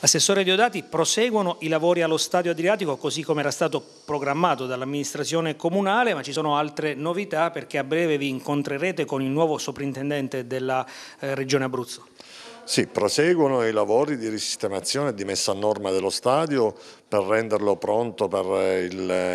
Assessore Diodati, proseguono i lavori allo stadio Adriatico così come era stato programmato dall'amministrazione comunale, ma ci sono altre novità perché a breve vi incontrerete con il nuovo soprintendente della eh, Regione Abruzzo. Sì, proseguono i lavori di risistemazione e di messa a norma dello stadio per renderlo pronto per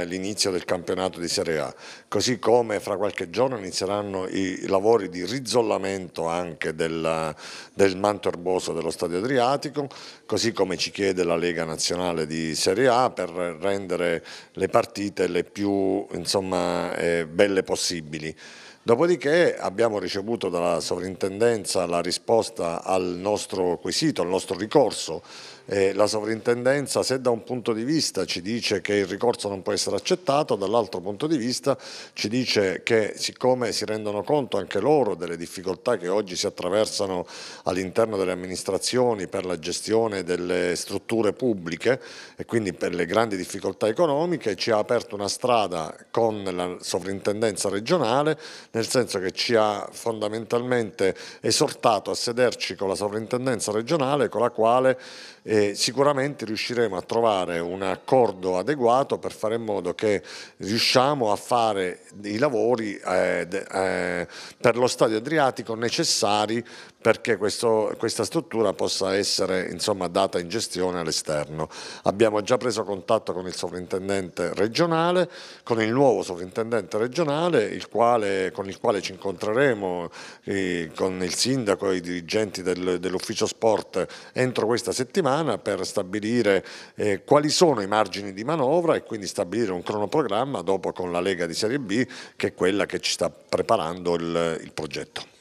l'inizio del campionato di Serie A, così come fra qualche giorno inizieranno i lavori di rizzolamento anche del, del manto erboso dello stadio Adriatico, così come ci chiede la Lega Nazionale di Serie A per rendere le partite le più insomma, eh, belle possibili. Dopodiché abbiamo ricevuto dalla sovrintendenza la risposta al nostro quesito, al nostro ricorso eh, la sovrintendenza se da un punto di vista ci dice che il ricorso non può essere accettato, dall'altro punto di vista ci dice che siccome si rendono conto anche loro delle difficoltà che oggi si attraversano all'interno delle amministrazioni per la gestione delle strutture pubbliche e quindi per le grandi difficoltà economiche, ci ha aperto una strada con la sovrintendenza regionale, nel senso che ci ha fondamentalmente esortato a sederci con la sovrintendenza regionale con la quale e sicuramente riusciremo a trovare un accordo adeguato per fare in modo che riusciamo a fare i lavori eh, eh, per lo stadio Adriatico necessari perché questo, questa struttura possa essere insomma, data in gestione all'esterno. Abbiamo già preso contatto con il sovrintendente regionale, con il nuovo sovrintendente regionale, il quale, con il quale ci incontreremo eh, con il sindaco e i dirigenti del, dell'ufficio sport entro questa settimana per stabilire eh, quali sono i margini di manovra e quindi stabilire un cronoprogramma dopo con la Lega di Serie B che è quella che ci sta preparando il, il progetto.